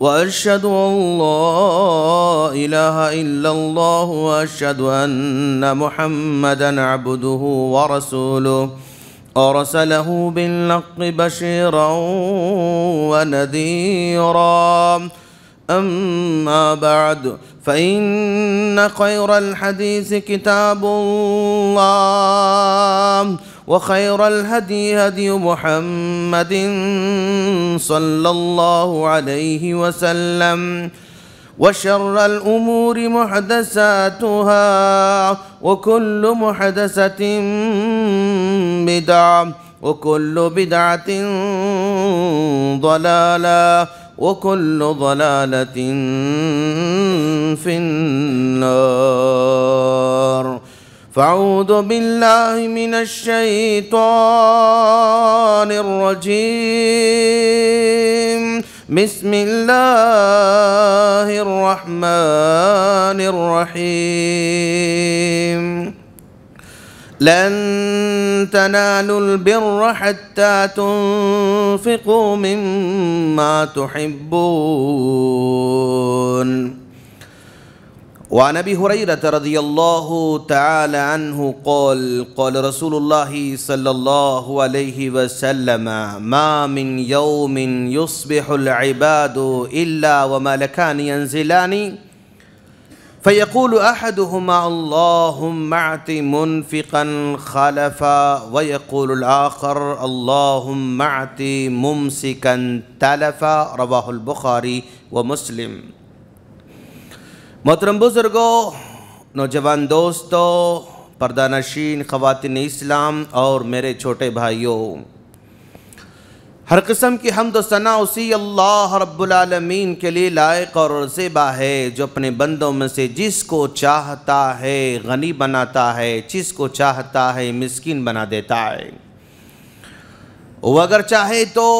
واشهد ان لا اله الا الله واشهد ان محمدا عبده ورسوله ارسله بالحق بشيرا ونذيرا اما بعد فان خير الحديث كتاب الله وخير الهدي هدي محمد صلى الله عليه وسلم وشر الأمور محدثاتها وكل محدثة بدعة وكل بدعة ضلالة وكل ضلالة في النار فاعوذ بالله من الشيطان الرجيم بسم الله الرحمن الرحيم لن تنالوا البر حتى تنفقوا مما تحبون وعن ابي هريره رضي الله تعالى عنه قال قال رسول الله صلى الله عليه وسلم ما من يوم يصبح العباد الا وملكان ينزلان فيقول احدهما اللهم اعط منفقا خلفا ويقول الاخر اللهم اعط ممسكا تلفا رواه البخاري ومسلم मोहतरम बुज़ुर्गों नौजवान दोस्तों परदानशीन ख़वातिन इस्लाम और मेरे छोटे भाइयों हर किस्म की हमद सना उसी अल्लाह रब्बुलमीन के लिए लायक और जेबा है जो अपने बंदों में से जिसको चाहता है गनी बनाता है जिसको चाहता है मिस्किन बना देता है वो अगर चाहे तो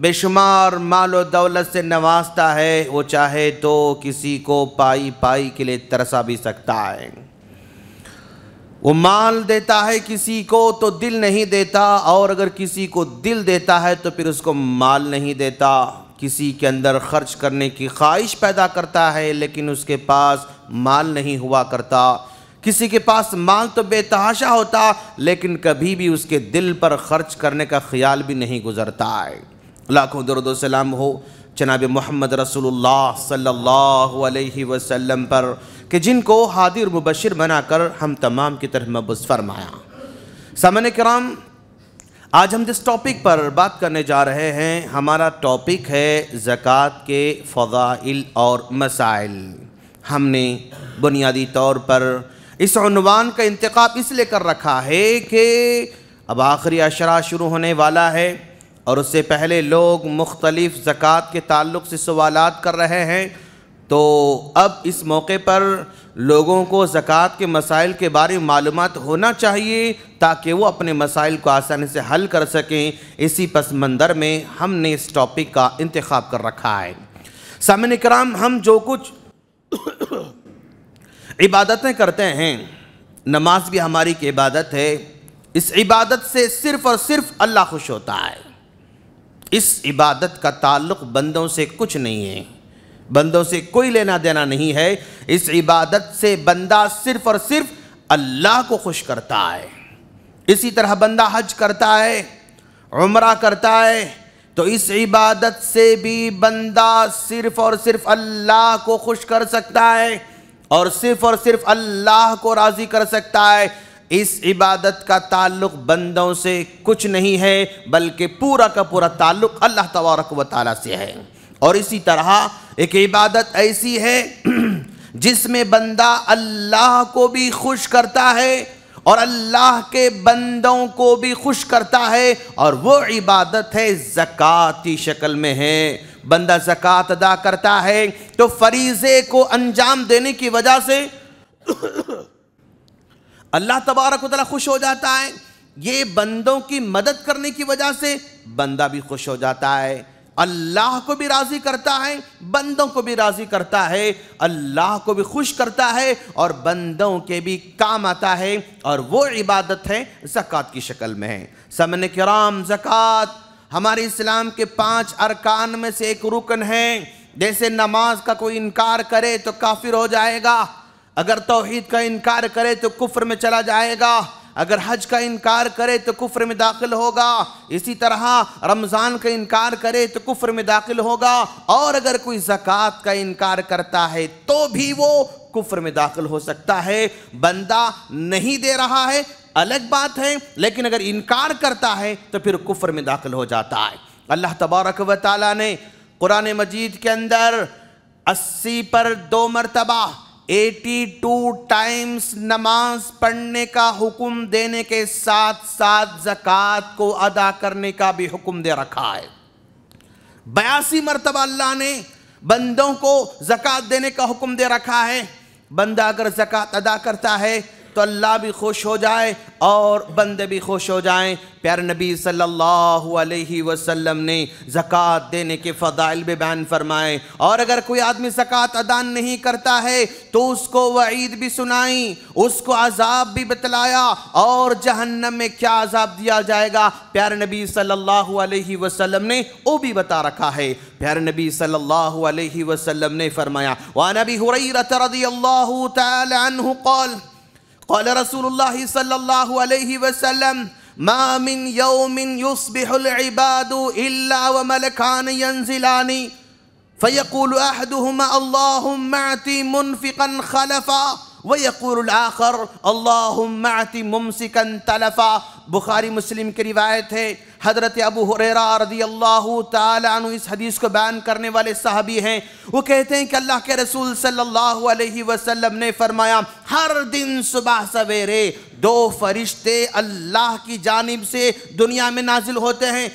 बेशुमार माल और दौलत से नवाजता है वो चाहे तो किसी को पाई पाई के लिए तरसा भी सकता है वो माल देता है किसी को तो दिल नहीं देता और अगर किसी को दिल देता है तो फिर उसको माल नहीं देता किसी के अंदर खर्च करने की ख्वाहिश पैदा करता है लेकिन उसके पास माल नहीं हुआ करता किसी के पास माल तो बेतहाशा होता लेकिन कभी भी उसके दिल पर खर्च करने का ख्याल भी नहीं गुजरता है लाखों सलाम हो जनाब मोहम्मद रसूलुल्लाह सल्लल्लाहु अलैहि वसल्लम पर कि जिनको हादिर मुबशर बनाकर हम तमाम की तरह मबूस फरमाया सामने कराम आज हम जिस टॉपिक पर बात करने जा रहे हैं हमारा टॉपिक है ज़क़़त के फ़ाइल और मसाइल हमने बुनियादी तौर पर इस इसवान का इंतखब इसलिए कर रखा है कि अब आखिरी अशरा शुरू होने वाला है और उससे पहले लोग मुख्तलिफ़ ज़क़़त के ताल्लुक़ से सवाल कर रहे हैं तो अब इस मौके पर लोगों को ज़क़़त के मसाइल के बारे में मालूम होना चाहिए ताकि वो अपने मसाइल को आसानी से हल कर सकें इसी पस मंज़र में हमने इस टॉपिक का इंतखब कर रखा है सामिन कराम हम जो कुछ इबादतें करते हैं नमाज भी हमारी की इबादत है इस इबादत से सिर्फ़ और सिर्फ़ अल्लाह खुश होता है इस इबादत का ताल्लुक बंदों से कुछ नहीं है बंदों से कोई लेना देना नहीं है इस इबादत से बंदा सिर्फ और सिर्फ अल्लाह को खुश करता है इसी तरह बंदा हज करता है उम्र करता है तो इस इबादत से भी बंदा सिर्फ और सिर्फ अल्लाह को खुश कर सकता है और सिर्फ और सिर्फ अल्लाह को राज़ी कर सकता है इस इबादत का ताल्लुक़ बंदों से कुछ नहीं है बल्कि पूरा का पूरा ताल्लुक़ अल्लाह तबारक व से है और इसी तरह एक इबादत ऐसी है जिसमें बंदा अल्लाह को भी खुश करता है और अल्लाह के बंदों को भी खुश करता है और वो इबादत है ज़क़़त की शक्ल में है बंदा जक़ात अदा करता है तो फरीज़े को अंजाम देने की वजह से अल्लाह तबारक वाली खुश हो जाता है ये बंदों की मदद करने की वजह से बंदा भी खुश हो जाता है अल्लाह को भी राज़ी करता है बंदों को भी राज़ी करता है अल्लाह को भी खुश करता है और बंदों के भी काम आता है और वो इबादत है जक़ात की शक्ल में है समन कराम जक़ात हमारे इस्लाम के पांच अरकान में से एक रुकन है जैसे नमाज का कोई इनकार करे तो काफिर हो जाएगा अगर तोहहीद का इनकार करे तो कुफ़र में चला जाएगा अगर हज का इनकार करे तो कुफ़र में दाखिल होगा इसी तरह रमज़ान का इनकार करे तो कुफ़र में दाखिल होगा और अगर कोई ज़क़़त का इनकार करता है तो भी वो कुफ़र में दाखिल हो सकता है बंदा नहीं दे रहा है अलग बात है लेकिन अगर इनकार करता है तो फिर कुफर में दाखिल हो जाता है अल्लाह तबारक व ने कुरान मजीद के अंदर अस्सी पर दो मरतबा 82 टाइम्स नमाज पढ़ने का हुक्म देने के साथ साथ जक़ात को अदा करने का भी हुक्म दे रखा है बयासी मरतबा अल्लाह ने बंदों को जक़ात देने का हुक्म दे रखा है बंदा अगर जक़ात अदा करता है तो अल्लाह भी खुश हो जाए और बंदे भी खुश हो जाएं प्यार नबी सल्लल्लाहु अलैहि वसल्लम ने ज़क़़त देने के फ़दाइल भी बयान फरमाए और अगर कोई आदमी ज़क़़त अदा नहीं करता है तो उसको वईद भी सुनाई उसको अजाब भी बतलाया और जहन्नम में क्या अजाब दिया जाएगा प्यार नबी सल्लल्लाहु अलैहि वसल्लम ने वो भी बता रखा है प्यार नबी सल्लल्लाहु अलैहि वसल्लम ने फरमाया वानबी हुरैरत रज़ी अल्लाह तआला अन्हु قال رسول الله صلى الله عليه وسلم ما من يوم يصبح العباد إلا وملكان ينزلان فيقول أحدهما اللهم أعطي منفقا خلفا वक़ुलआखर अल्लाहति मुमसिकन तलफ़ा बुखारी मुस्लिम की रिवायत है हज़रत अबू हुरेरा रदी अल्लाह तु इस हदीस को बयान करने वाले साहबी हैं वो कहते हैं कि अल्लाह के रसूल सल्लल्लाहु अलैहि वसल्लम ने फरमाया हर दिन सुबह सवेरे दो फरिश्ते अल्लाह की जानब से दुनिया में नाजिल होते हैं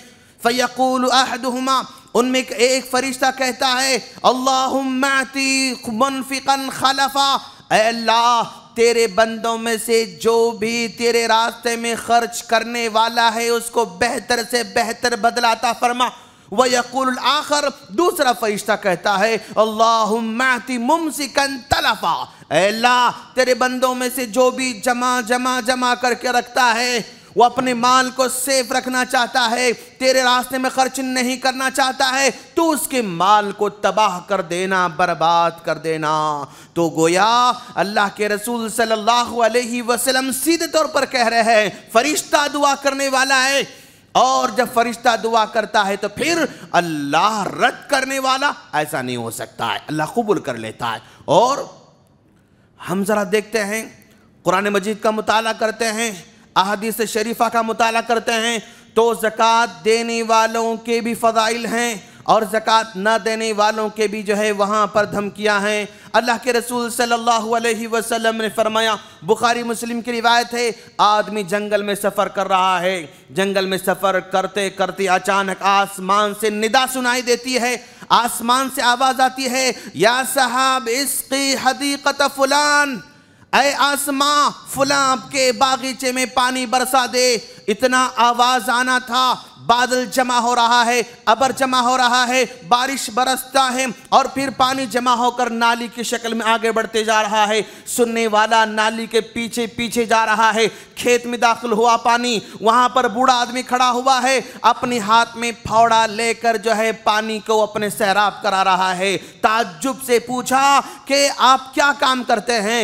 फ़ैकूल अहदहुमा उनमें एक फ़रिश्ता कहता है अल्लाहती मुनफ़िकन खलफ़ा अल्लाह तेरे बंदों में से जो भी तेरे रास्ते में खर्च करने वाला है उसको बेहतर से बेहतर बदलाता फरमा व यकुल आखिर दूसरा फरिश्ता कहता है अल्लाह मुमसिकन तलफा अल्लाह तेरे बंदों में से जो भी जमा जमा जमा करके रखता है वो अपने माल को सेफ रखना चाहता है तेरे रास्ते में खर्च नहीं करना चाहता है तो उसके माल को तबाह कर देना बर्बाद कर देना तो गोया अल्लाह के रसूल सल्लल्लाहु अलैहि वसल्लम सीधे तौर पर कह रहे हैं फरिश्ता दुआ करने वाला है और जब फरिश्ता दुआ करता है तो फिर अल्लाह रद्द करने वाला ऐसा नहीं हो सकता है अल्लाह कबूल कर लेता है और हम ज़रा देखते हैं कुरान मजीद का मताल करते हैं अहदीस शरीफा का मुताल करते हैं तो ज़क़़त देने वालों के भी फ़ाइल हैं और ज़क़़त न देने वालों के भी जो है वहाँ पर धमकियाँ हैं अल्लाह के रसूल सल्लल्लाहु अलैहि वसल्लम ने फरमाया बुखारी मुस्लिम की रिवायत है आदमी जंगल में सफ़र कर रहा है जंगल में सफ़र करते करते अचानक आसमान से निदा सुनाई देती है आसमान से आवाज़ आती है या साहब इसकी हदीकत फ़ुलान अय आसमां फुला आपके बागीचे में पानी बरसा दे इतना आवाज आना था बादल जमा हो रहा है अबर जमा हो रहा है बारिश बरसता है और फिर पानी जमा होकर नाली की शक्ल में आगे बढ़ते जा रहा है सुनने वाला नाली के पीछे पीछे जा रहा है खेत में दाखिल हुआ पानी वहां पर बूढ़ा आदमी खड़ा हुआ है अपने हाथ में फावड़ा लेकर जो है पानी को अपने सैराब करा रहा है ताज्जुब से पूछा कि आप क्या काम करते हैं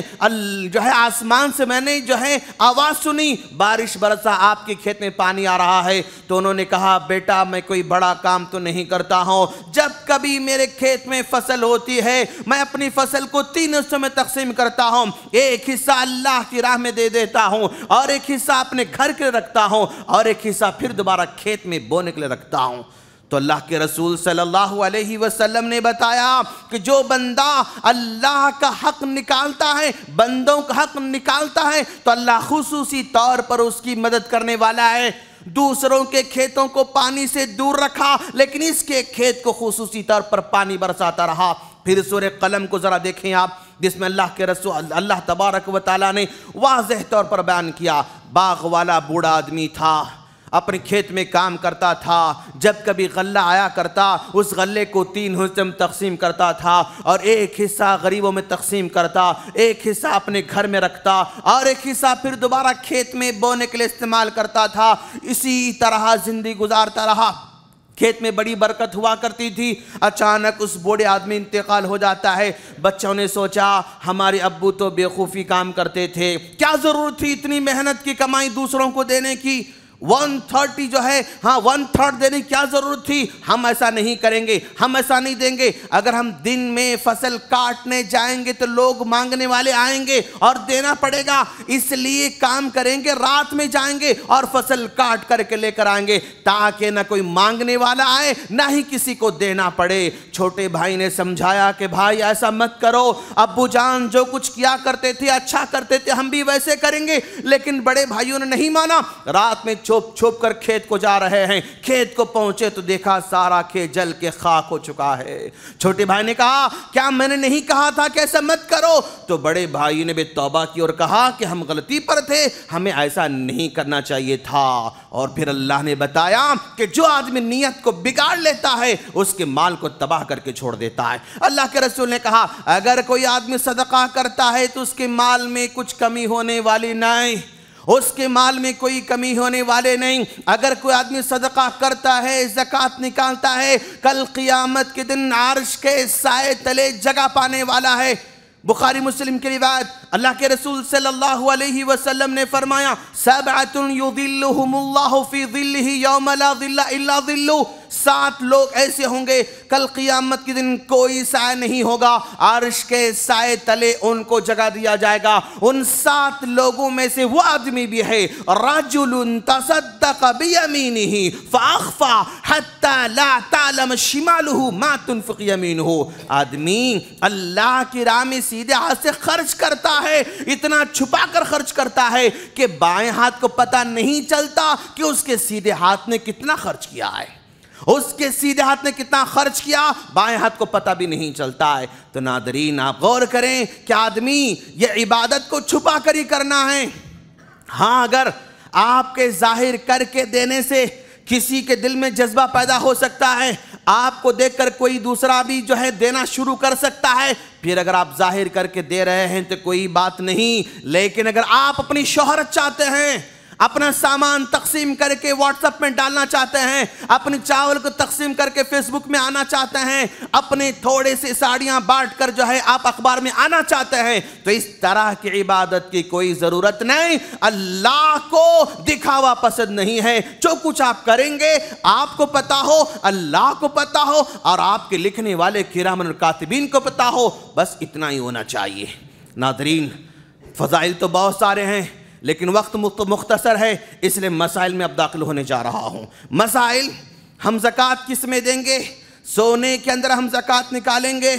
जो है आसमान से मैंने जो है आवाज़ सुनी बारिश बरसा आपके खेत में पानी आ रहा है तो उन्होंने कहा बेटा मैं कोई बड़ा काम तो नहीं करता हूं जब कभी मेरे खेत में फसल होती है मैं अपनी फसल को तीन हिस्सों में तकसीम करता हूं एक हिस्सा अल्लाह की राह में दे देता हूँ और एक हिस्सा अपने घर के रखता हूं और एक हिस्सा फिर दोबारा खेत में बोने के लिए रखता हूँ तो अल्लाह के रसूल सल्लल्लाहु अलैहि वसल्लम ने बताया कि जो बंदा अल्लाह का हक निकालता है बंदों का हक निकालता है तो अल्लाह खसूसी तौर पर उसकी मदद करने वाला है दूसरों के खेतों को पानी से दूर रखा लेकिन इसके खेत को खसूसी तौर पर पानी बरसाता रहा फिर सूर्य कलम को ज़रा देखें आप जिसमें अल्लाह के रसूल अल्लाह तबारक व ताली ने वाजह तौर पर बयान किया बाग वाला बूढ़ा आदमी था अपने खेत में काम करता था जब कभी गल्ला आया करता उस गल्ले को तीन हिस्से में तकसीम करता था और एक हिस्सा गरीबों में तकसीम करता एक हिस्सा अपने घर में रखता और एक हिस्सा फिर दोबारा खेत में बोने के लिए इस्तेमाल करता था इसी तरह ज़िंदगी गुजारता रहा खेत में बड़ी बरकत हुआ करती थी अचानक उस बूढ़े आदमी इंतकाल हो जाता है बच्चों ने सोचा हमारे अब्बू तो बेखूफ़ी काम करते थे क्या ज़रूरत थी इतनी मेहनत की कमाई दूसरों को देने की वन थर्ड जो है हाँ वन थर्ड देने की क्या ज़रूरत थी हम ऐसा नहीं करेंगे हम ऐसा नहीं देंगे अगर हम दिन में फसल काटने जाएंगे तो लोग मांगने वाले आएंगे और देना पड़ेगा इसलिए काम करेंगे रात में जाएंगे और फसल काट करके लेकर आएंगे ताकि ना कोई मांगने वाला आए ना ही किसी को देना पड़े छोटे भाई ने समझाया कि भाई ऐसा मत करो अबू जान जो कुछ किया करते थे अच्छा करते थे हम भी वैसे करेंगे लेकिन बड़े भाइयों ने नहीं माना रात में छोप छोप कर खेत को जा रहे हैं खेत को पहुंचे तो देखा सारा खेत जल के खाक हो चुका है छोटे भाई ने कहा क्या मैंने नहीं कहा था कि ऐसा मत करो तो बड़े भाई ने भी तौबा की और कहा कि हम गलती पर थे हमें ऐसा नहीं करना चाहिए था और फिर अल्लाह ने बताया कि जो आदमी नीयत को बिगाड़ लेता है उसके माल को तबाह करके छोड़ देता है अल्लाह के रसूल ने कहा अगर कोई आदमी सदका करता है तो उसके माल में कुछ कमी होने वाली नहीं उसके माल में कोई कमी होने वाले नहीं अगर कोई आदमी सदका करता है ज़क़़त निकालता है कल क़ियामत के दिन आर्श के साय तले जगह पाने वाला है बुखारी मुस्लिम की रिवायत अल्लाह के रसूल सल्लल्लाहु अलैहि वसल्लम ने फरमाया सबअतुन युदिल्लुहुमुल्लाहु फी इल्ला सात लोग ऐसे होंगे कल क़ियामत के दिन कोई साय नहीं होगा आर्श के साय तले उनको जगा दिया जाएगा उन सात लोगों में से वो आदमी भी है राजुल ही फ़ाखफ़ा हत्ता ला तालम शिमालहू मातुन फ़कीन हो आदमी अल्लाह की राह में सीधे हाथ से खर्च करता है इतना छुपा कर खर्च करता है कि बाएं हाथ को पता नहीं चलता कि उसके सीधे हाथ ने कितना खर्च किया है उसके सीधे हाथ ने कितना खर्च किया बाएं हाथ को पता भी नहीं चलता है तो नादरीन आप गौर करें कि आदमी ये इबादत को छुपा कर ही करना है हाँ अगर आपके जाहिर करके देने से किसी के दिल में जज्बा पैदा हो सकता है आपको देखकर कोई दूसरा भी जो है देना शुरू कर सकता है फिर अगर आप जाहिर करके दे रहे हैं तो कोई बात नहीं लेकिन अगर आप अपनी शोहरत चाहते हैं अपना सामान तकसीम करके व्हाट्सएप में डालना चाहते हैं अपने चावल को तकसीम करके फेसबुक में आना चाहते हैं अपने थोड़े से साड़ियां बांट कर जो है आप अखबार में आना चाहते हैं तो इस तरह की इबादत की कोई ज़रूरत नहीं अल्लाह को दिखावा पसंद नहीं है जो कुछ आप करेंगे आपको पता हो अल्लाह को पता हो और आपके लिखने वाले किरामन कातिबीन को पता हो बस इतना ही होना चाहिए नादरीन फ़जाइल तो बहुत सारे हैं लेकिन वक्त मुख्तसर है इसलिए मसाइल में अब दाखिल होने जा रहा हूँ मसाइल हम जक़ात किस में देंगे सोने के अंदर हम ज़क़़त निकालेंगे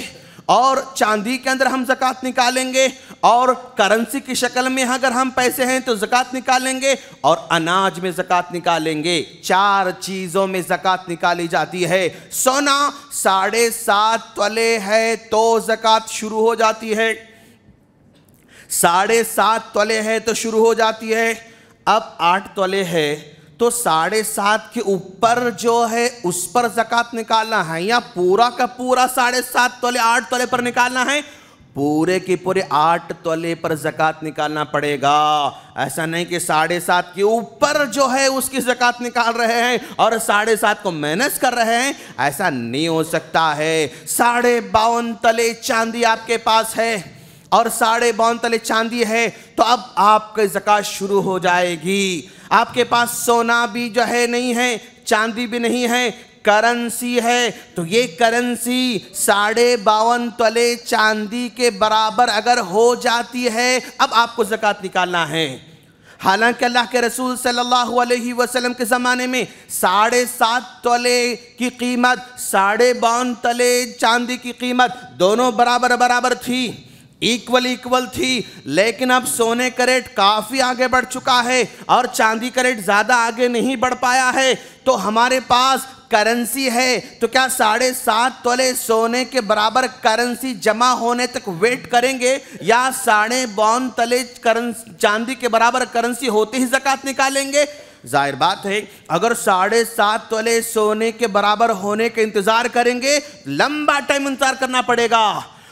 और चांदी के अंदर हम जक़ात निकालेंगे और करेंसी की शक्ल में अगर हम पैसे हैं तो जक़ात निकालेंगे और अनाज में जक़ात निकालेंगे चार चीज़ों में जक़ात निकाली जाती है सोना साढ़े सात तले है तो जक़ात शुरू हो जाती है साढ़े सात तले है तो शुरू हो जाती है अब आठ तले है तो साढ़े सात के ऊपर जो है उस पर जकत निकालना है या पूरा का पूरा साढ़े सात तोले आठ तले पर निकालना है पूरे के पूरे आठ तोले पर जकत निकालना पड़ेगा ऐसा नहीं कि साढ़े सात के ऊपर जो है उसकी जकत निकाल रहे हैं और साढ़े सात को माइनस कर रहे हैं ऐसा नहीं हो सकता है साढ़े बावन तले चांदी आपके पास है और साढ़े बावन तले चांदी है तो अब आपकी जक़ात शुरू हो जाएगी आपके पास सोना भी जो है नहीं है चांदी भी नहीं है करेंसी है तो ये करेंसी साढ़े बावन तले चांदी के बराबर अगर हो जाती है अब आपको जक़ात निकालना है हालांकि अल्लाह के रसूल सल्लल्लाहु अलैहि वसल्लम के ज़माने में साढ़े सात तले की कीमत साढ़े बावन तले चांदी की कीमत दोनों बराबर बराबर थी इक्वल इक्वल थी लेकिन अब सोने का रेट काफ़ी आगे बढ़ चुका है और चांदी का रेट ज़्यादा आगे नहीं बढ़ पाया है तो हमारे पास करेंसी है तो क्या साढ़े सात तोले सोने के बराबर करेंसी जमा होने तक वेट करेंगे या साढ़े बौन तले करेंसी चांदी के बराबर करेंसी होते ही जक़ात निकालेंगे जाहिर बात है अगर साढ़े सात तोले सोने के बराबर होने का इंतज़ार करेंगे लंबा टाइम इंतज़ार करना पड़ेगा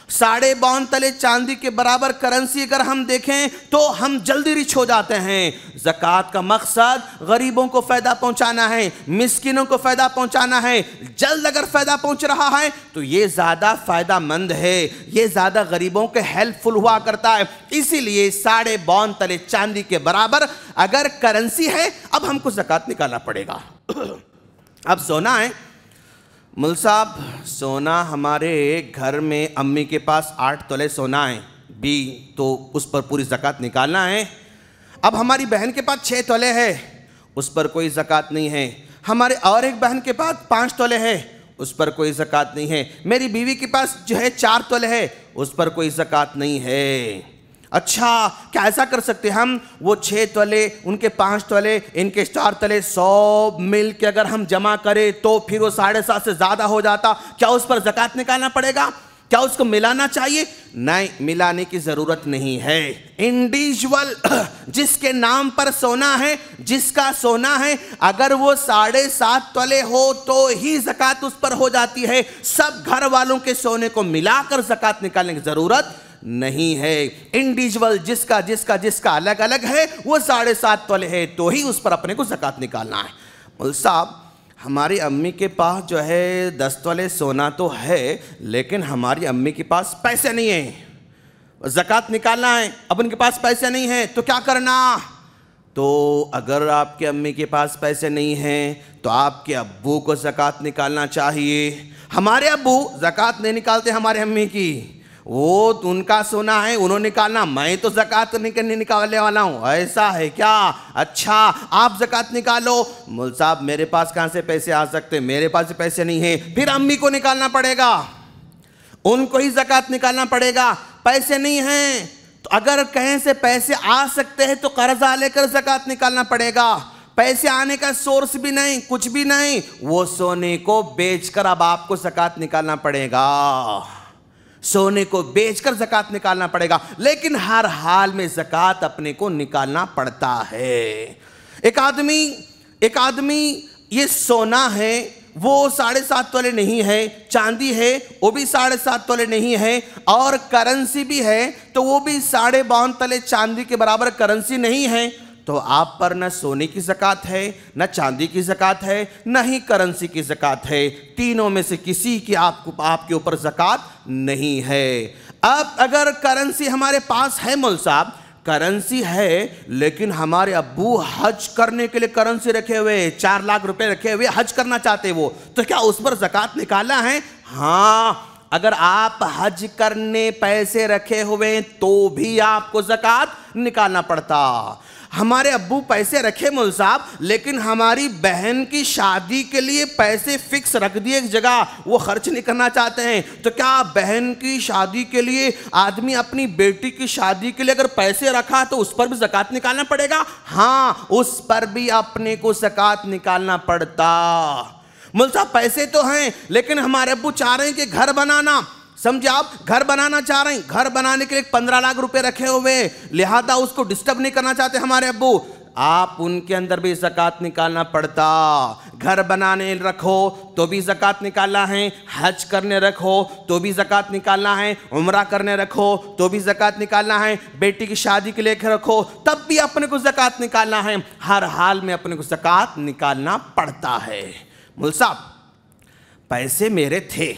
साढ़े बावन तले चांदी के बराबर करेंसी अगर हम देखें तो हम जल्दी रिच हो जाते हैं ज़क़़त का मकसद गरीबों को फ़ायदा पहुंचाना है मिसकिनों को फ़ायदा पहुंचाना है जल्द अगर फ़ायदा पहुंच रहा है तो ये ज़्यादा फ़ायदा मंद है ये ज़्यादा गरीबों के हेल्पफुल हुआ करता है इसीलिए साढ़े बावन तले चांदी के बराबर अगर करेंसी है अब हमको ज़क़़त निकालना पड़ेगा अब सोना है मुल साहब सोना हमारे घर में अम्मी के पास आठ तोले सोना है बी तो उस पर पूरी ज़क़़त निकालना है अब हमारी बहन के पास छः तोले है उस पर कोई ज़क़़त नहीं है हमारे और एक बहन के पास पाँच तोले है उस पर कोई ज़क़़त नहीं है मेरी बीवी के पास जो है चार तोले है उस पर कोई ज़क़़त नहीं है अच्छा क्या ऐसा कर सकते हम वो छः तले उनके पांच तले इनके चार तले सौ मिल के अगर हम जमा करें तो फिर वो साढ़े सात से ज़्यादा हो जाता क्या उस पर ज़क़़त निकालना पड़ेगा क्या उसको मिलाना चाहिए नहीं मिलाने की ज़रूरत नहीं है इंडिविजुअल जिसके नाम पर सोना है जिसका सोना है अगर वो साढ़े सात तले हो तो ही ज़क़़त उस पर हो जाती है सब घर वालों के सोने को मिलाकर ज़क़़त निकालने की ज़रूरत नहीं है इंडिविजुअल जिसका जिसका जिसका अलग अलग है वो साढ़े सात तोले है तो ही उस पर अपने को जक़ात निकालना है मुल साहब हमारी अम्मी के पास जो है दस तोले सोना तो है लेकिन हमारी अम्मी के पास पैसे नहीं है जक़ात निकालना है अब उनके पास पैसे नहीं है तो क्या करना तो अगर आपके अम्मी के पास पैसे नहीं हैं तो आपके अब्बू को ज़क़़त निकालना चाहिए हमारे अब्बू जक़ात नहीं निकालते हमारे अम्मी की वो तो उनका सोना है उन्होंने निकालना मैं तो जकत निकलने निकालने वाला हूँ ऐसा है क्या अच्छा आप जक़ात निकालो मुल साहब मेरे पास कहाँ से पैसे आ सकते मेरे पास पैसे नहीं है फिर अम्मी को निकालना पड़ेगा उनको ही जक़ात निकालना पड़ेगा पैसे नहीं हैं तो अगर कहीं से पैसे आ सकते हैं तो कर्जा लेकर जक़ात निकालना पड़ेगा पैसे आने का सोर्स भी नहीं कुछ भी नहीं वो सोने को बेचकर अब आपको जकत निकालना पड़ेगा सोने को बेचकर जक़ात निकालना पड़ेगा लेकिन हर हाल में जक़ात अपने को निकालना पड़ता है एक आदमी एक आदमी ये सोना है वो साढ़े सात तोले नहीं है चांदी है वो भी साढ़े सात तोले नहीं है और करेंसी भी है तो वो भी साढ़े बावन तले चांदी के बराबर करेंसी नहीं है तो आप पर न सोने की ज़क़़त है न चांदी की ज़क़़त है न ही करेंसी की ज़क़़त है तीनों में से किसी की आपको आपके ऊपर ज़क़़त नहीं है अब अगर करेंसी हमारे पास है मोल साहब करेंसी है लेकिन हमारे अबू हज करने के लिए करेंसी रखे हुए चार लाख रुपए रखे हुए हज करना चाहते वो तो क्या उस पर जक़ात निकाला है हाँ अगर आप हज करने पैसे रखे हुए तो भी आपको जक़ात निकालना पड़ता हमारे अब्बू पैसे रखे मुल साहब लेकिन हमारी बहन की शादी के लिए पैसे फिक्स रख दिए एक जगह वो खर्च नहीं करना चाहते हैं तो क्या बहन की शादी के लिए आदमी अपनी बेटी की शादी के लिए अगर पैसे रखा तो उस पर भी जक़ात निकालना पड़ेगा हाँ उस पर भी अपने को जक़ात निकालना पड़ता मुल साहब पैसे तो हैं लेकिन हमारे अबू चाह रहे हैं कि घर बनाना समझे आप घर बनाना चाह रहे हैं घर बनाने के लिए पंद्रह लाख रुपए रखे हुए लिहाजा उसको डिस्टर्ब नहीं करना चाहते हमारे अबू आप उनके अंदर भी जक़ात निकालना पड़ता घर बनाने रखो तो भी ज़क़़त निकालना है हज करने रखो तो भी ज़क़़त निकालना है उम्र करने रखो तो भी ज़क़़त निकालना है बेटी की शादी के लिए रखो तब भी अपने को ज़क़़त निकालना है हर हाल में अपने को ज़क़़त निकालना पड़ता है मुल साहब पैसे मेरे थे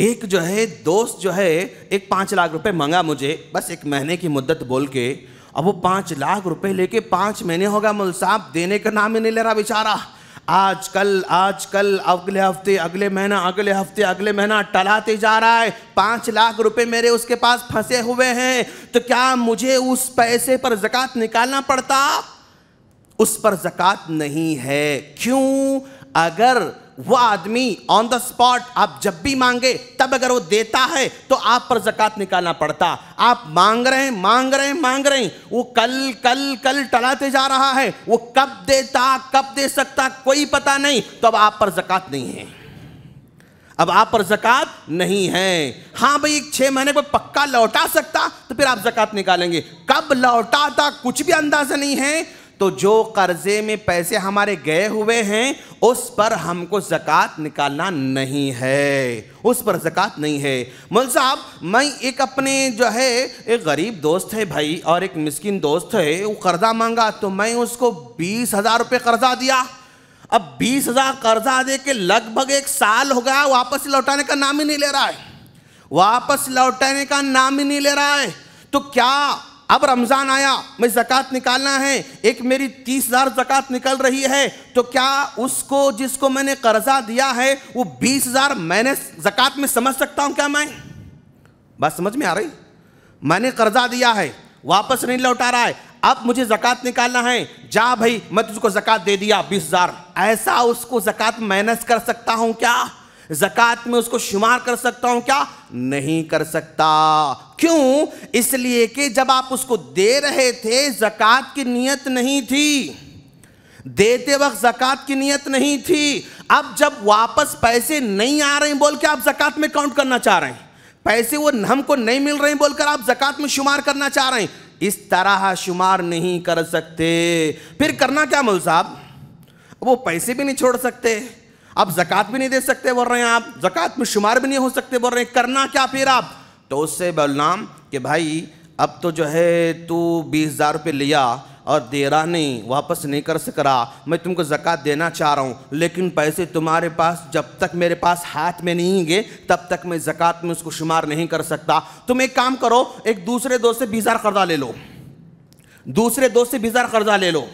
एक जो है दोस्त जो है एक पाँच लाख रुपए मांगा मुझे बस एक महीने की मुद्दत बोल के अब वो पाँच लाख रुपए लेके पाँच महीने होगा मुल साहब देने का नाम ही नहीं ले रहा बेचारा आज कल आज कल अगले हफ्ते अगले महीना अगले हफ्ते अगले महीना टलाते जा रहा है पाँच लाख रुपए मेरे उसके पास फंसे हुए हैं तो क्या मुझे उस पैसे पर जक़ात निकालना पड़ता उस पर जक़ात नहीं है क्यों अगर वो आदमी ऑन द स्पॉट आप जब भी मांगे तब अगर वो देता है तो आप पर जक़ात निकालना पड़ता आप मांग रहे हैं मांग रहे हैं मांग रहे हैं वो कल कल कल टलाते जा रहा है वो कब देता कब दे सकता कोई पता नहीं तो अब आप पर जकत नहीं है अब आप पर जकत नहीं है हाँ भाई एक छह महीने को पक्का लौटा सकता तो फिर आप जकत निकालेंगे कब लौटाता कुछ भी अंदाज़ा नहीं है तो जो कर्ज़े में पैसे हमारे गए हुए हैं उस पर हमको ज़क़़त निकालना नहीं है उस पर ज़क़़त नहीं है मौल साहब मैं एक अपने जो है एक गरीब दोस्त है भाई और एक मिस्किन दोस्त है वो कर्ज़ा मांगा तो मैं उसको बीस हज़ार रुपये कर्ज़ा दिया अब बीस हज़ार कर्ज़ा दे के लगभग एक साल हो गया वापस लौटाने का नाम ही नहीं ले रहा है वापस लौटाने का नाम ही नहीं ले रहा है तो क्या अब रमज़ान आया मैं ज़क़़त निकालना है एक मेरी तीस हज़ार ज़क़़त निकल रही है तो क्या उसको जिसको मैंने कर्ज़ा दिया है वो बीस हज़ार मैंने ज़क़़त में समझ सकता हूं क्या मैं बात समझ में आ रही मैंने कर्ज़ा दिया है वापस नहीं लौटा रहा है अब मुझे ज़क़़त निकालना है जा भाई मैं तुझको ज़क़़त दे दिया बीस हज़ार ऐसा उसको ज़क़़त माइनस कर सकता हूं क्या जकत में उसको शुमार कर सकता हूं क्या नहीं कर सकता क्यों इसलिए कि जब आप उसको दे रहे थे जकत की नीयत नहीं थी देते वक्त जकत की नीयत नहीं थी अब जब वापस पैसे नहीं आ रहे बोल के आप जकत में काउंट करना चाह रहे हैं पैसे वो हमको नहीं मिल रहे बोलकर आप जकत में शुमार करना चाह रहे हैं इस तरह शुमार नहीं कर सकते फिर करना क्या मोल साहब वो पैसे भी नहीं छोड़ सकते आप जक़त भी नहीं दे सकते बोल रहे हैं आप जक़त में शुमार भी नहीं हो सकते बोल रहे हैं करना क्या फिर आप तो उससे बोलना कि भाई अब तो जो है तू बीस हज़ार रुपये लिया और दे रहा नहीं वापस नहीं कर सक रहा मैं तुमको जक़ात देना चाह रहा हूँ लेकिन पैसे तुम्हारे पास जब तक मेरे पास हाथ में नहीं गए तब तक मैं जक़ात में उसको शुमार नहीं कर सकता तुम एक काम करो एक दूसरे दोस्त से बीस कर्जा ले लो दूसरे दोस्त से बीस कर्जा ले लो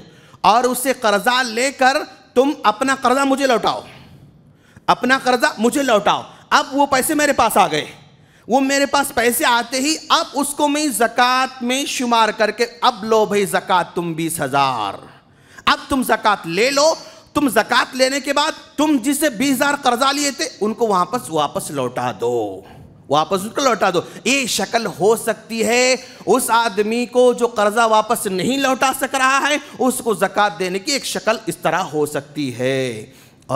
और उससे कर्जा लेकर तुम अपना कर्जा मुझे लौटाओ अपना कर्जा मुझे लौटाओ अब वो पैसे मेरे पास आ गए वो मेरे पास पैसे आते ही अब उसको मैं जक़ात में शुमार करके अब लो भाई जक़ात तुम बीस हज़ार अब तुम जक़ात ले लो तुम जक़ात लेने के बाद तुम जिसे बीस हज़ार कर्जा लिए थे उनको वापस वापस लौटा दो वापस उसको लौटा दो ये शक्ल हो सकती है उस आदमी को जो कर्जा वापस नहीं लौटा सक रहा है उसको जकत देने की एक शक्ल इस तरह हो सकती है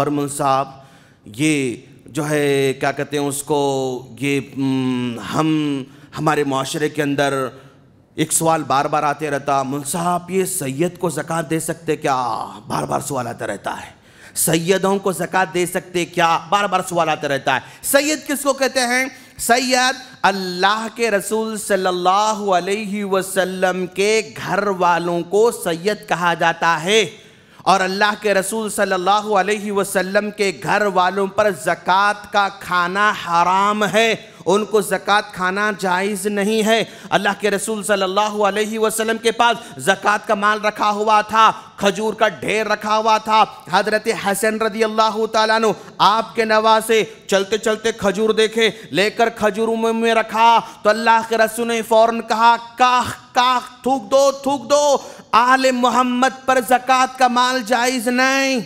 और मुन साहब ये जो है क्या कहते हैं उसको ये हम हमारे माशरे के अंदर एक सवाल बार बार आते रहता मुल साहब ये सैयद को जक़ात दे सकते क्या बार बार सवाल आता रहता है सैयदों को जक़ात दे सकते क्या बार बार सवाल आता रहता है सैयद किसको कहते हैं सैयद अल्लाह के रसूल सल्लल्लाहु अलैहि वसल्लम के घर वालों को सैयद कहा जाता है और अल्लाह के रसूल सल्लल्लाहु अलैहि वसल्लम के घर वालों पर ज़क़़त का खाना हराम है उनको ज़क़़त खाना जायज़ नहीं है अल्लाह के रसूल सल्लल्लाहु अलैहि वसल्लम के पास ज़क़़त का माल रखा हुआ था खजूर का ढेर रखा हुआ था हजरत हसन रदी अल्लाह तु आपके नवा से चलते चलते खजूर देखे लेकर खजूर में रखा तो अल्लाह के रसूल ने फ़ौरन कहा काह काह थूक दो थूक दो आल मोहम्मद पर ज़क़़त का माल जायज़ नहीं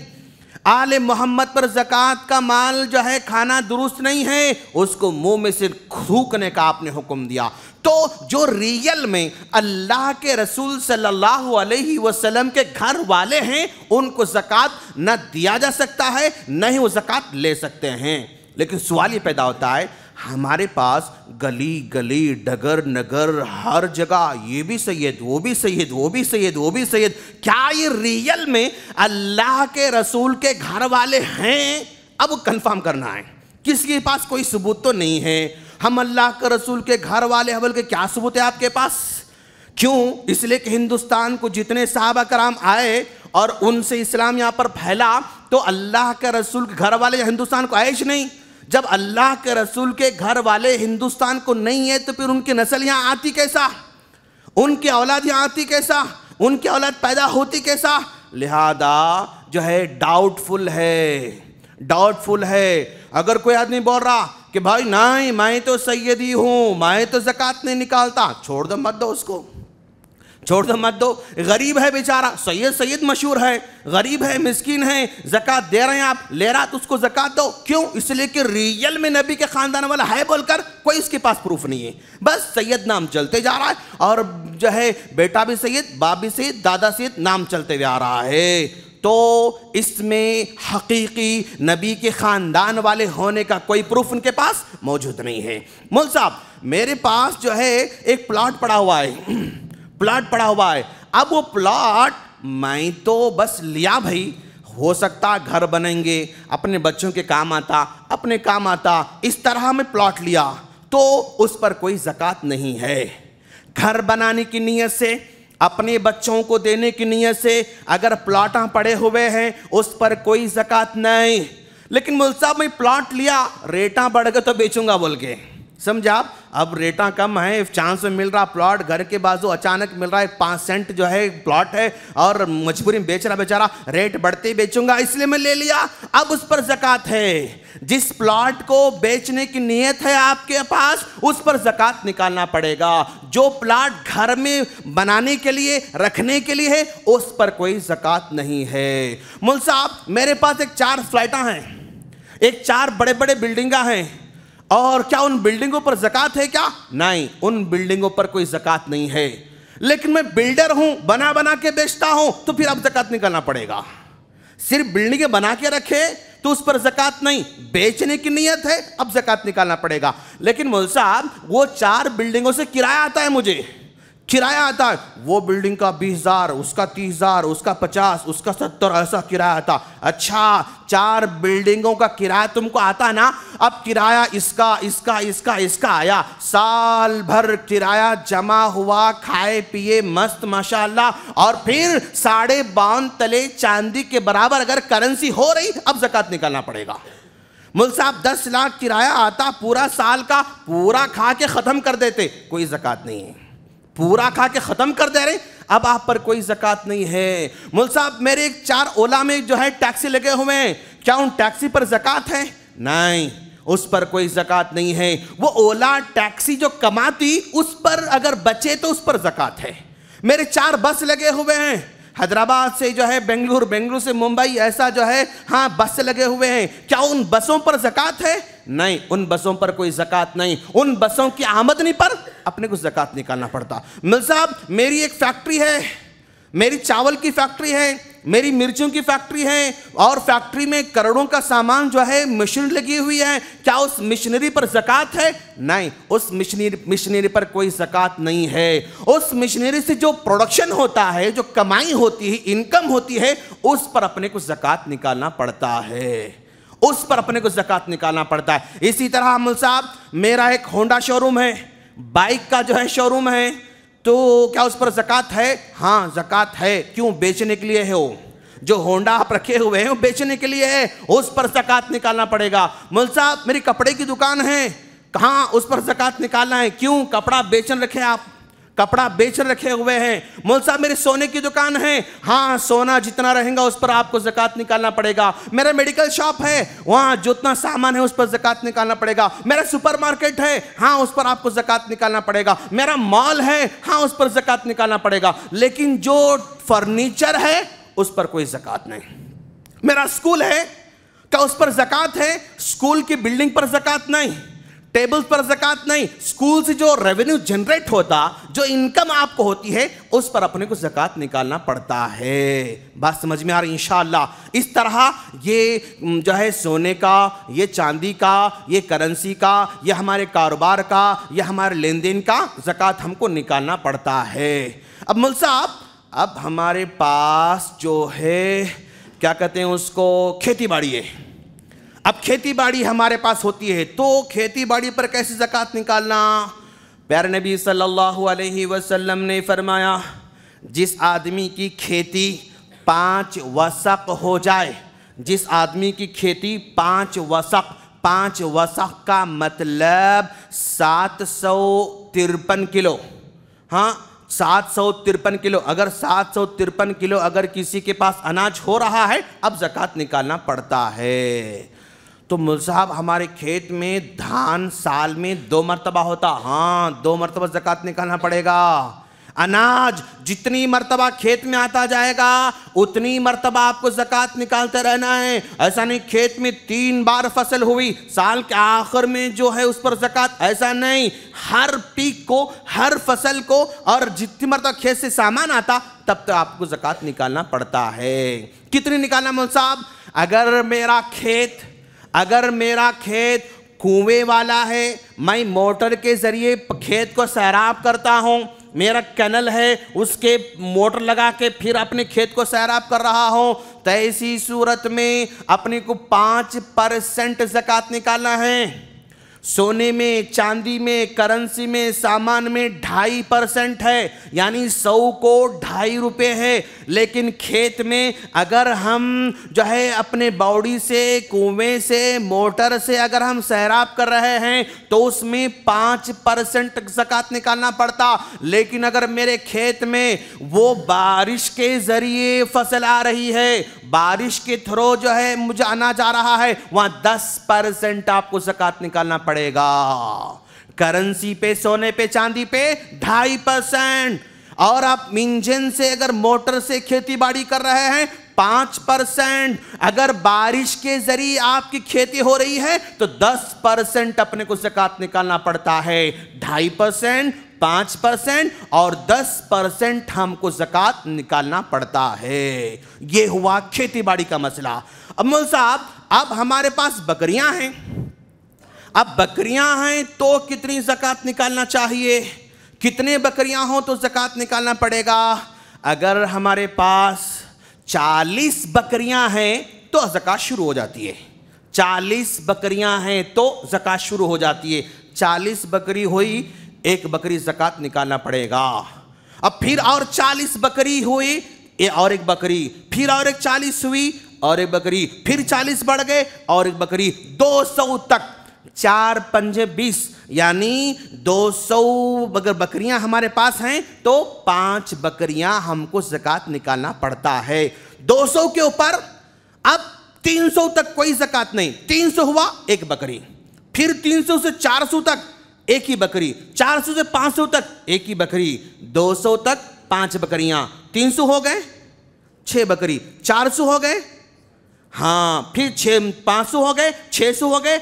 आल मोहम्मद पर जक़ात का माल जो है खाना दुरुस्त नहीं है उसको मुंह में से थूकने का आपने हुक्म दिया तो जो रियल में अल्लाह के रसूल सल्लल्लाहु अलैहि वसल्लम के घर वाले हैं उनको जक़ात न दिया जा सकता है न ही वो जक़ात ले सकते हैं लेकिन सवाल ये पैदा होता है हमारे पास गली गली डगर नगर हर जगह ये भी सैयद वो भी सैयद वो भी सैयद वो भी सैयद क्या ये रियल में अल्लाह के रसूल के घर वाले हैं अब कंफर्म करना है किसी के पास कोई सबूत तो नहीं है हम अल्लाह के रसूल के घर वाले हैं बल्कि क्या सबूत है आपके पास क्यों इसलिए कि हिंदुस्तान को जितने साहबा कराम आए और उनसे इस्लाम यहाँ पर फैला तो अल्लाह के रसूल के घर वाले हिंदुस्तान को आए नहीं जब अल्लाह के रसूल के घर वाले हिंदुस्तान को नहीं है तो फिर उनकी नस्ल यहाँ आती कैसा उनकी औलाद यहाँ आती कैसा उनकी औलाद पैदा होती कैसा लिहाजा जो है डाउटफुल है डाउटफुल है अगर कोई आदमी बोल रहा कि भाई नहीं मैं तो सैयदी हूँ मैं तो जक़ात नहीं निकालता छोड़ दो मत दो उसको छोड़ दो मत दो गरीब है बेचारा सैयद सैयद मशहूर है गरीब है मिस्किन है जक़ात दे रहे हैं आप ले रहा तो उसको जक़ात दो क्यों इसलिए कि रियल में नबी के ख़ानदान वाला है बोलकर कोई इसके पास प्रूफ नहीं है बस सैयद नाम चलते जा रहा है और जो है बेटा भी सैयद बाप भी सैयद दादा सैयद नाम चलते जा रहा है तो इसमें हकीकी नबी के ख़ानदान वाले होने का कोई प्रूफ उनके पास मौजूद नहीं है मोल साहब मेरे पास जो है एक प्लाट पड़ा हुआ है प्लाट पड़ा हुआ है अब वो प्लाट मैं तो बस लिया भाई हो सकता घर बनेंगे अपने बच्चों के काम आता अपने काम आता इस तरह में प्लॉट लिया तो उस पर कोई जक़ात नहीं है घर बनाने की नीयत से अपने बच्चों को देने की नीयत से अगर प्लाटा पड़े हुए हैं उस पर कोई जक़ात नहीं लेकिन मुल साहब मैं प्लाट लिया रेटा बढ़ गए तो बेचूंगा बोल के समझा अब रेटा कम है चांस में मिल रहा प्लॉट घर के बाजू अचानक मिल रहा है पांच सेंट जो है प्लॉट है और मजबूरी में बेच रहा बेचारा रेट बढ़ते ही बेचूंगा इसलिए मैं ले लिया अब उस पर जक़ात है जिस प्लॉट को बेचने की नीयत है आपके पास उस पर जक़ात निकालना पड़ेगा जो प्लॉट घर में बनाने के लिए रखने के लिए है उस पर कोई जक़ात नहीं है मुल साहब मेरे पास एक चार फ्लाइटा हैं एक चार बड़े बड़े बिल्डिंगा हैं और क्या उन बिल्डिंगों पर जक़त है क्या नहीं उन बिल्डिंगों पर कोई जक़ात नहीं है लेकिन मैं बिल्डर हूं बना बना के बेचता हूं तो फिर अब जक़ात निकालना पड़ेगा सिर्फ बिल्डिंग बना के रखे तो उस पर जक़त नहीं बेचने की नीयत है अब जक़ात निकालना पड़ेगा लेकिन मोल साहब वो चार बिल्डिंगों से किराया आता है मुझे किराया आता है वो बिल्डिंग का बीस हज़ार उसका तीस हज़ार उसका पचास उसका सत्तर ऐसा किराया आता अच्छा चार बिल्डिंगों का किराया तुमको आता ना अब किराया इसका इसका इसका इसका आया साल भर किराया जमा हुआ खाए पिए मस्त माशाल्लाह और फिर साढ़े बावन तले चांदी के बराबर अगर करेंसी हो रही अब जक़ात निकालना पड़ेगा मुल साहब दस लाख किराया आता पूरा साल का पूरा खा के ख़त्म कर देते कोई जक़ात नहीं है पूरा खा के ख़त्म कर दे रहे अब आप पर कोई जक़ात नहीं है मुल साहब मेरे एक चार ओला में जो है टैक्सी लगे हुए हैं क्या उन टैक्सी पर जक़ात है नहीं उस पर कोई जक़ात नहीं है वो ओला टैक्सी जो कमाती उस पर अगर बचे तो उस पर जक़ात है मेरे चार बस लगे हुए हैं हैदराबाद से जो है बेंगलुरु बेंगलुरु से मुंबई ऐसा जो है हाँ बस लगे हुए हैं क्या उन बसों पर जक़ात है नहीं उन बसों पर कोई जक़ात नहीं उन बसों की आमदनी पर अपने को जक़ात निकालना पड़ता मिल साहब मेरी एक फैक्ट्री है मेरी चावल की फैक्ट्री है मेरी मिर्चों की फैक्ट्री है और फैक्ट्री में करोड़ों का सामान जो है मशीन लगी हुई है क्या उस मशीनरी पर जकत है नहीं उस मशीनरी मशीनरी पर कोई जकत नहीं है उस मशीनरी से जो प्रोडक्शन होता है जो कमाई होती है इनकम होती है उस पर अपने को जकत निकालना पड़ता है उस पर अपने को जकत निकालना पड़ता है इसी तरह अमल साहब मेरा एक होंडा शोरूम है बाइक का जो है शोरूम है तो क्या उस पर ज़क़़त है हाँ ज़क़़त है क्यों बेचने के लिए है वो जो होंडा आप रखे हुए हैं बेचने के लिए है उस पर ज़क़़त निकालना पड़ेगा मुल साहब मेरी कपड़े की दुकान है कहाँ उस पर ज़क़़त निकालना है क्यों कपड़ा बेचन रखे आप कपड़ा बेच रखे हुए हैं मोल साहब मेरी सोने की दुकान है हाँ सोना जितना रहेगा उस पर आपको जकत निकालना पड़ेगा मेरा मेडिकल शॉप है वहां जितना सामान है उस पर जक़त निकालना पड़ेगा मेरा सुपरमार्केट है हाँ उस पर आपको जक़ात निकालना पड़ेगा मेरा मॉल है हाँ उस पर जकत निकालना पड़ेगा लेकिन जो फर्नीचर है उस पर कोई जक़ात नहीं मेरा स्कूल है क्या उस पर जक़त है स्कूल की बिल्डिंग पर जक़त नहीं टेबल्स पर जक़ात नहीं स्कूल से जो रेवेन्यू जनरेट होता जो इनकम आपको होती है उस पर अपने को जक़ात निकालना पड़ता है बात समझ में आ रही इन इस तरह ये जो है सोने का ये चांदी का ये करेंसी का ये हमारे कारोबार का ये हमारे लेन देन का जक़ात हमको निकालना पड़ता है अब मुल साहब अब हमारे पास जो है क्या कहते हैं उसको खेती बाड़ी है अब खेती बाड़ी हमारे पास होती है तो खेती बाड़ी पर कैसे जक़ात निकालना प्यार नबी सल्लल्लाहु अलैहि वसल्लम ने फरमाया जिस आदमी की खेती पाँच वसक हो जाए जिस आदमी की खेती पाँच वसक पाँच वसक का मतलब सात सौ तिरपन किलो हाँ सात सौ तिरपन किलो अगर सात सौ तिरपन किलो अगर किसी के पास अनाज हो रहा है अब जक़ात निकालना पड़ता है तो मुल साहब हमारे खेत में धान साल में दो मरतबा होता हाँ दो मरतबा ज़क़़त निकालना पड़ेगा अनाज जितनी मरतबा खेत में आता जाएगा उतनी मरतबा आपको ज़क़़त निकालते रहना है ऐसा नहीं खेत में तीन बार फसल हुई साल के आखिर में जो है उस पर ज़क़़त ऐसा नहीं हर पीक को हर फसल को और जितनी मरतबा खेत से सामान आता तब तक तो आपको ज़क़़त निकालना पड़ता है कितनी निकालना मोल साहब अगर मेरा खेत अगर मेरा खेत कुएं वाला है मैं मोटर के ज़रिए खेत को सैराब करता हूँ मेरा कैनल है उसके मोटर लगा के फिर अपने खेत को सैराब कर रहा हो तो ऐसी सूरत में अपने को पाँच परसेंट जक़ात निकालना है सोने में चांदी में करेंसी में सामान में ढाई परसेंट है यानी सौ को ढाई रुपये है लेकिन खेत में अगर हम जो है अपने बॉडी से कुएं से मोटर से अगर हम सैराब कर रहे हैं तो उसमें पाँच परसेंट जक़ात निकालना पड़ता लेकिन अगर मेरे खेत में वो बारिश के ज़रिए फसल आ रही है बारिश के थ्रो जो है मुझे आना जा रहा है वहां दस परसेंट आपको जकत निकालना पड़ेगा करेंसी पे सोने पे चांदी पे ढाई परसेंट और आप इंजन से अगर मोटर से खेती बाड़ी कर रहे हैं पांच परसेंट अगर बारिश के जरिए आपकी खेती हो रही है तो दस परसेंट अपने को जक़ात निकालना पड़ता है ढाई परसेंट पांच परसेंट और दस परसेंट हमको ज़क़़त निकालना पड़ता है यह हुआ खेती बाड़ी का मसला अब मोल साहब अब हमारे पास बकरियां हैं अब बकरियां हैं तो कितनी ज़क़़त निकालना चाहिए कितने बकरियां हो तो ज़क़़त निकालना पड़ेगा अगर हमारे पास चालीस बकरियां हैं तो ज़क़़त शुरू हो जाती है चालीस बकरियां हैं तो ज़क़़त शुरू हो जाती है चालीस बकरी हुई एक बकरी जक़ात निकालना पड़ेगा अब फिर और चालीस बकरी हुई ये और एक बकरी फिर और एक चालीस हुई और एक बकरी फिर चालीस बढ़ गए और एक बकरी दो सौ तक चार पंजे बीस यानी दो सौ अगर बकरियां हमारे पास हैं तो पांच बकरियां हमको जक़ात निकालना पड़ता है दो सौ के ऊपर अब तीन सौ तक कोई जक़ात नहीं तीन सौ हुआ एक बकरी फिर तीन सौ से चार सौ तक एक ही बकरी 400 से 500 तक एक ही बकरी 200 तक पांच बकरियां 300 हो गए छह बकरी 400 हो गए हाँ फिर छ पांच हो गए छः हो गए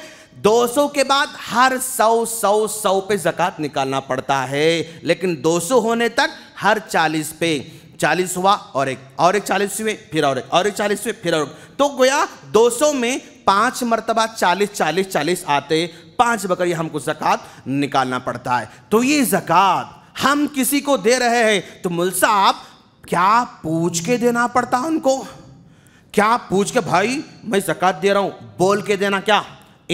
200 के बाद हर सौ सौ सौ पे जक़ात निकालना पड़ता है लेकिन 200 होने तक हर 40 पे चालीस हुआ और एक और एक चालीस हुए फिर और एक और एक चालीस हुए फिर और तो गोया 200 में पांच मरतबा चालीस चालीस चालीस आते पांच बकरी हमको जक़ात निकालना पड़ता है तो ये जक़ात हम किसी को दे रहे हैं तो मुल साहब क्या पूछ के देना पड़ता उनको क्या पूछ के भाई मैं जक़ात दे रहा हूं बोल के देना क्या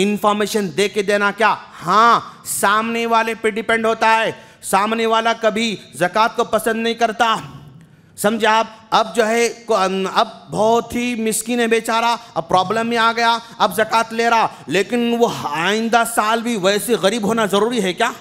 इंफॉर्मेशन दे के देना क्या हाँ सामने वाले पे डिपेंड होता है सामने वाला कभी जक़ात को पसंद नहीं करता समझे आप अब जो है अब बहुत ही मिस्किन है बेचारा अब प्रॉब्लम में आ गया अब जक़ात ले रहा लेकिन वो आइंदा साल भी वैसे गरीब होना ज़रूरी है क्या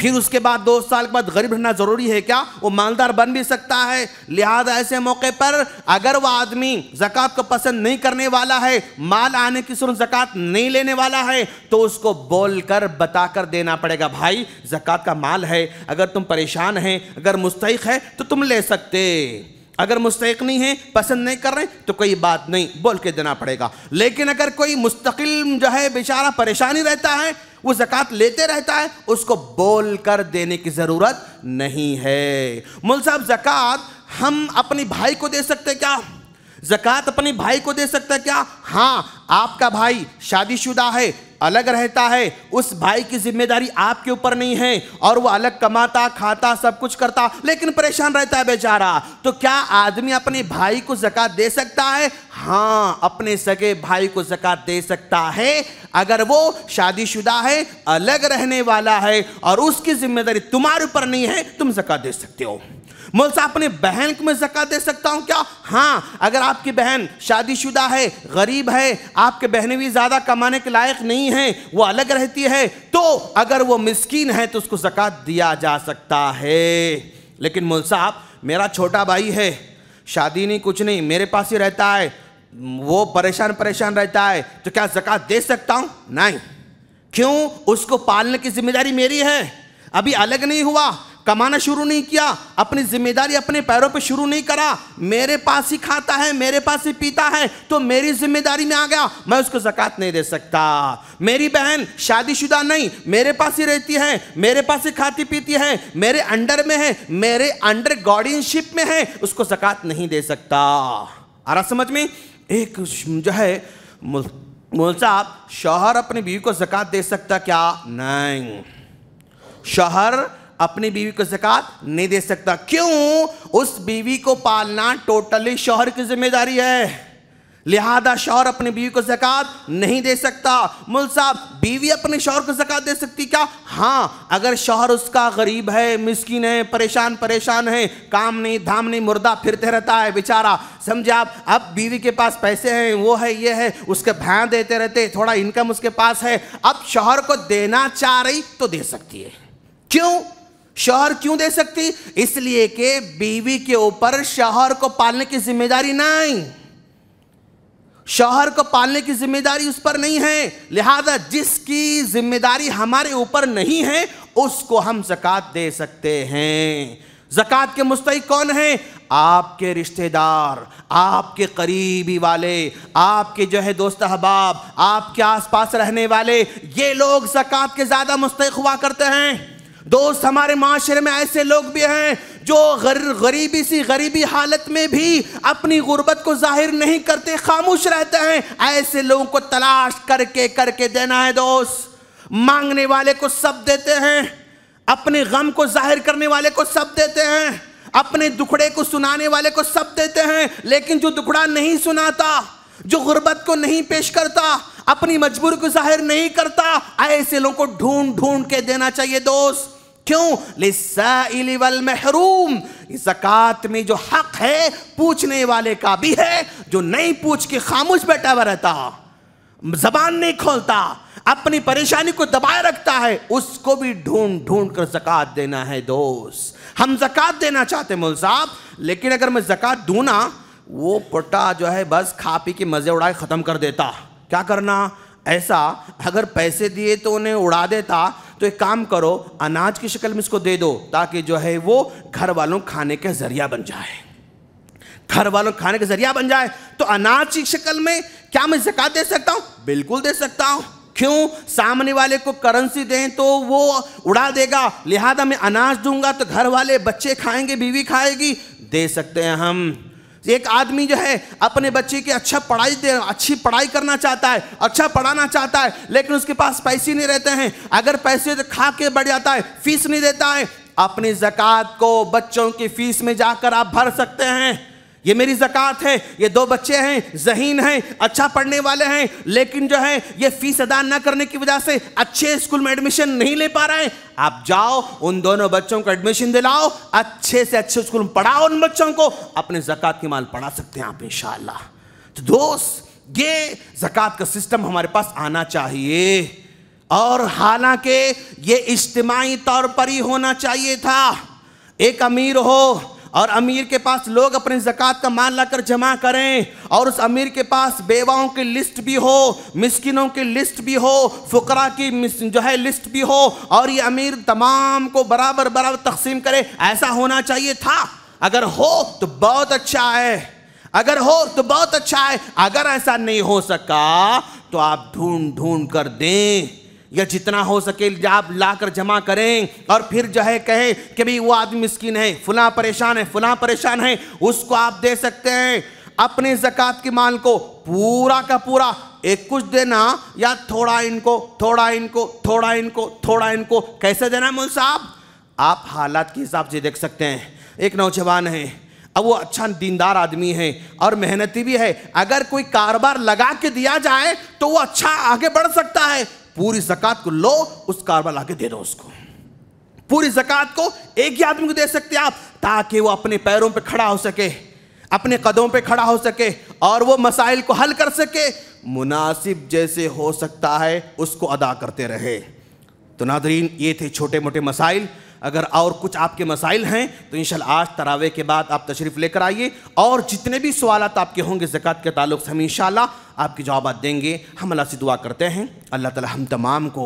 फिर उसके बाद दो साल के बाद गरीब रहना ज़रूरी है क्या वो मालदार बन भी सकता है लिहाजा ऐसे मौके पर अगर वह आदमी ज़क़़त को पसंद नहीं करने वाला है माल आने की सुरन ज़क़़त नहीं लेने वाला है तो उसको बोल कर बता कर देना पड़ेगा भाई ज़क़़त का माल है अगर तुम परेशान हैं अगर मुस्तक है तो तुम ले सकते अगर मुस्तक नहीं है पसंद नहीं कर रहे तो कोई बात नहीं बोल के देना पड़ेगा लेकिन अगर कोई मुस्तकिल जो है बेचारा परेशानी रहता है वो ज़क़़त लेते रहता है उसको बोल कर देने की ज़रूरत नहीं है मुल साहब ज़क़़त हम अपने भाई को दे सकते क्या ज़क़़त अपने भाई को दे सकते क्या हाँ आपका भाई शादीशुदा है अलग रहता है उस भाई की जिम्मेदारी आपके ऊपर नहीं है और वो अलग कमाता खाता सब कुछ करता लेकिन परेशान रहता है बेचारा तो क्या आदमी अपने भाई को जकत दे सकता है हाँ अपने सगे भाई को जकत दे सकता है अगर वो शादीशुदा है अलग रहने वाला है और उसकी जिम्मेदारी तुम्हारे ऊपर नहीं है तुम जकत दे सकते हो मोल साहब अपने बहन को मैं जक़ात दे सकता हूँ क्या हाँ अगर आपकी बहन शादीशुदा है गरीब है आपके बहने भी ज़्यादा कमाने के लायक नहीं हैं वो अलग रहती है तो अगर वो मिस्किन है तो उसको जक़ात दिया जा सकता है लेकिन मोल साहब मेरा छोटा भाई है शादी नहीं कुछ नहीं मेरे पास ही रहता है वो परेशान परेशान रहता है तो क्या जक़ात दे सकता हूँ नहीं क्यों उसको पालने की जिम्मेदारी मेरी है अभी अलग नहीं हुआ कमाना शुरू नहीं किया अपनी जिम्मेदारी अपने पैरों पे शुरू नहीं करा मेरे पास ही खाता है मेरे पास ही पीता है तो मेरी जिम्मेदारी में आ गया मैं उसको जक़ात नहीं दे सकता मेरी बहन शादीशुदा नहीं मेरे पास ही रहती है मेरे पास ही खाती पीती है मेरे अंडर में है मेरे अंडर गार्डियनशिप में है उसको जक़ात नहीं दे सकता आ रहा समझ में एक जो है मोल साहब शोहर अपनी बीवी को जक़ात दे सकता क्या नहीं शोहर अपनी बीवी को जकत नहीं दे सकता क्यों उस बीवी को पालना टोटली शोहर की जिम्मेदारी है लिहाजा शोहर अपनी बीवी को जकत नहीं दे सकता मुल साहब बीवी अपने शोहर को जकत दे सकती क्या हाँ अगर शोहर उसका गरीब है मिस्किन है परेशान परेशान है काम नहीं धाम नहीं मुर्दा फिरते रहता है बेचारा समझे आप अब बीवी के पास पैसे हैं वो है ये है उसके भैं देते रहते थोड़ा इनकम उसके पास है अब शौहर को देना चाह रही तो दे सकती है क्यों शोहर क्यों दे सकती इसलिए कि बीवी के ऊपर शोहर को पालने की जिम्मेदारी नहीं शोहर को पालने की जिम्मेदारी उस पर नहीं है लिहाजा जिसकी जिम्मेदारी हमारे ऊपर नहीं है उसको हम जक़ात दे सकते हैं जक़ात के मुस्तक कौन है आपके रिश्तेदार आपके करीबी वाले आपके जो है दोस्त अहबाब आपके आसपास रहने वाले ये लोग जकत के ज़्यादा मुस्तक हुआ करते हैं दोस्त हमारे माशरे में ऐसे लोग भी हैं जो गर, गरीबी सी गरीबी हालत में भी अपनी गुर्बत को जाहिर नहीं करते खामोश रहते हैं ऐसे लोगों को तलाश करके करके देना है दोस्त मांगने वाले को सब देते हैं अपने गम को जाहिर करने वाले को सब देते हैं अपने दुखड़े को सुनाने वाले को सब देते हैं लेकिन जो दुखड़ा नहीं सुनाता जो गुर्बत को नहीं पेश करता अपनी मजबूरी को जाहिर नहीं करता ऐसे लोगों को ढूंढ ढूंढ के देना चाहिए दोस्त क्यों वल महरूम जक़ात में जो हक है पूछने वाले का भी है जो नहीं पूछ के खामोश बैठा हुआ रहता जबान नहीं खोलता अपनी परेशानी को दबाए रखता है उसको भी ढूंढ ढूंढ कर जक़ात देना है दोस्त हम जक़ात देना चाहते मोल साहब लेकिन अगर मैं जक़ात दू ना वो पुट्टा जो है बस खा पी के मज़े उड़ाए ख़त्म कर देता क्या करना ऐसा अगर पैसे दिए तो उन्हें उड़ा देता तो एक काम करो अनाज की शक्ल में इसको दे दो ताकि जो है वो घर वालों खाने का जरिया बन जाए घर वालों खाने का जरिया बन जाए तो अनाज की शक्ल में क्या मैं जक़ात दे सकता हूँ बिल्कुल दे सकता हूँ क्यों सामने वाले को करेंसी दें तो वो उड़ा देगा लिहाजा मैं अनाज दूंगा तो घर वाले बच्चे खाएंगे बीवी खाएगी दे सकते हैं हम एक आदमी जो है अपने बच्चे की अच्छा पढ़ाई दे अच्छी पढ़ाई करना चाहता है अच्छा पढ़ाना चाहता है लेकिन उसके पास पैसे नहीं रहते हैं अगर पैसे तो खा के बढ़ जाता है फीस नहीं देता है अपनी जक़ात को बच्चों की फीस में जाकर आप भर सकते हैं ये मेरी ज़क़़त है ये दो बच्चे हैं जहीन हैं अच्छा पढ़ने वाले हैं लेकिन जो है ये फीस अदा ना करने की वजह से अच्छे स्कूल में एडमिशन नहीं ले पा रहे हैं आप जाओ उन दोनों बच्चों को एडमिशन दिलाओ अच्छे से अच्छे स्कूल में पढ़ाओ उन बच्चों को अपने ज़क़़त के माल पढ़ा सकते हैं आप इन तो दोस्त ये ज़क़़त का सिस्टम हमारे पास आना चाहिए और हालांकि ये इज्तमाही तौर पर ही होना चाहिए था एक अमीर हो और अमीर के पास लोग अपने ज़क़़त का माल लाकर जमा करें और उस अमीर के पास बेवाओं की लिस्ट भी हो मिस्किनों की लिस्ट भी हो फ़करा की जो है लिस्ट भी हो और ये अमीर तमाम को बराबर बराबर तकसीम करे ऐसा होना चाहिए था अगर हो तो बहुत अच्छा है अगर हो तो बहुत अच्छा है अगर ऐसा नहीं हो सका तो आप ढूंढ ढूंढ कर दें या जितना हो सके आप ला कर जमा करें और फिर जो है कहें कि भाई वो आदमी मिस्किन है फुला परेशान है फुला परेशान है उसको आप दे सकते हैं अपने जक़ात के माल को पूरा का पूरा एक कुछ देना या थोड़ा इनको थोड़ा इनको थोड़ा इनको थोड़ा इनको कैसे देना मोल साहब आप हालात के हिसाब से देख सकते हैं एक नौजवान है अब वो अच्छा दीनदार आदमी है और मेहनती भी है अगर कोई कारोबार लगा के दिया जाए तो वो अच्छा आगे बढ़ सकता है पूरी जकत को लो उस कारोबार ला दे दो उसको पूरी जकत को एक ही आदमी को दे सकते आप ताकि वो अपने पैरों पे खड़ा हो सके अपने कदमों पे खड़ा हो सके और वो मसाइल को हल कर सके मुनासिब जैसे हो सकता है उसको अदा करते रहे तो नादरीन ये थे छोटे मोटे मसाइल अगर और कुछ आपके मसाइल हैं तो इन आज तरावे के बाद आप तशरीफ़ लेकर आइए और जितने भी सवाल आपके होंगे ज़क़़त के ताल्लुक से हम इन आपके जवाब देंगे हम अल्लाह से दुआ करते हैं अल्लाह ताला हम तमाम को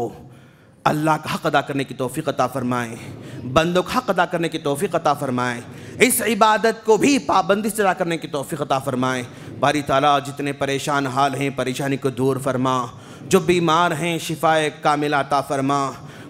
अल्लाह का हक़ अदा करने की तोफ़ी अता फ़रमाएँ बंदों का हक़ अदा करने की तोफ़ी अता फ़रमाएँ इस इबादत को भी पाबंदी से अदा करने की तोफ़ी अता फ़रमाएँ बारी ताला जितने परेशान हाल हैं परेशानी को दूर फरमा जो बीमार हैं शिफाए कामिल अता फ़रमा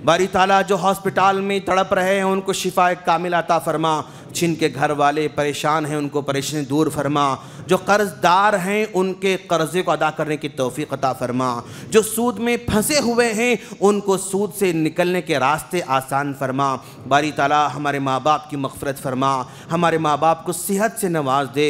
बारी ताला जो हॉस्पिटल में तड़प रहे हैं उनको शिफा कामिल आता फरमा जिनके घर वाले परेशान हैं उनको परेशानी दूर फरमा जो कर्जदार हैं उनके कर्ज़े को अदा करने की तोफ़ी अता फरमा जो सूद में फंसे हुए हैं उनको सूद से निकलने के रास्ते आसान फरमा बारी ताला हमारे माँ बाप की मगफरत फरमा हमारे माँ बाप को सेहत से नवाज दे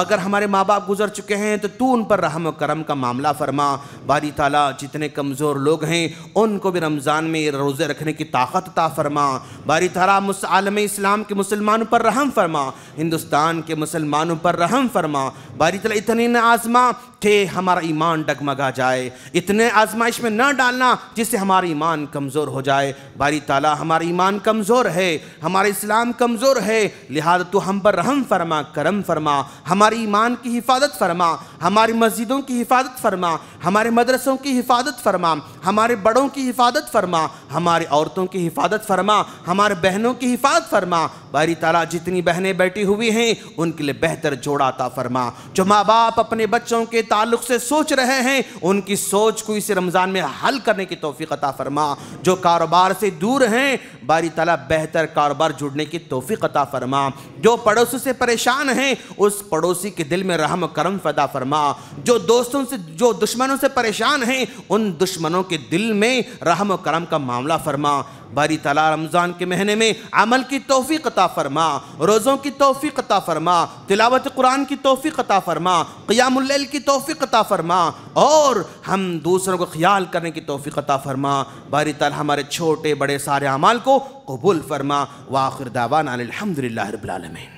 अगर हमारे माँ बाप गुजर चुके हैं तो तू उन पर रहम करम का मामला फरमा बारी ताला जितने कमज़ोर लोग हैं उनको भी रमज़ान में रोज़े रखने की ताकत अता फरमा बारी ताला मुस आलम इस्लाम के मुसलमान पर रहम फरमा हिंदुस्तान के मुसलमानों पर रहम फरमा बारी तला इतने न आजमा के हमारा ईमान डगमगा जाए इतने आजमाइश में न डालना जिससे हमारा ईमान कमज़ोर हो जाए बारी ताला हमारा ईमान कमज़ोर है हमारा इस्लाम कमज़ोर है लिहाजा तो हम पर रहम फरमा करम फरमा हमारे ईमान की हिफाजत फरमा हमारी मस्जिदों की हिफाजत फरमा हमारे मदरसों की हिफाजत फरमा हमारे बड़ों की हिफाजत फरमा हमारे औरतों की हिफाजत फरमा हमारे बहनों की हिफाजत फरमा बारी ताला जितनी बहनें बैठी हुई हैं उनके लिए बेहतर जोड़ा ता फरमा जो माँ बाप अपने बच्चों के ताल्लुक से सोच रहे हैं उनकी सोच को इसे रमज़ान में हल करने की तोफ़ी अता फरमा जो कारोबार से दूर हैं बारी तला बेहतर कारोबार जुड़ने की तोफ़ी अता फरमा जो पड़ोसी से परेशान हैं उस पड़ोसी के दिल में रहम करम फदा फरमा जो दोस्तों से जो दुश्मनों से परेशान हैं उन दुश्मनों के दिल में रहम करम का मामला फरमा बारी तला रमज़ान के महीने में अमल की तोफ़ी कता फ़रमा रोज़ों की तोफ़ी कता फ़रमा तिलावत कुरान की तोफ़ी कता फ़रमा क़ियामुल्ल की तोफ़ी कता फ़रमा और हम दूसरों को ख्याल करने की तोफ़ी कता फ़रमा बारी तला हमारे छोटे बड़े सारे अमाल को कबूल फरमा वाखिर दावान अलहमदिल्ला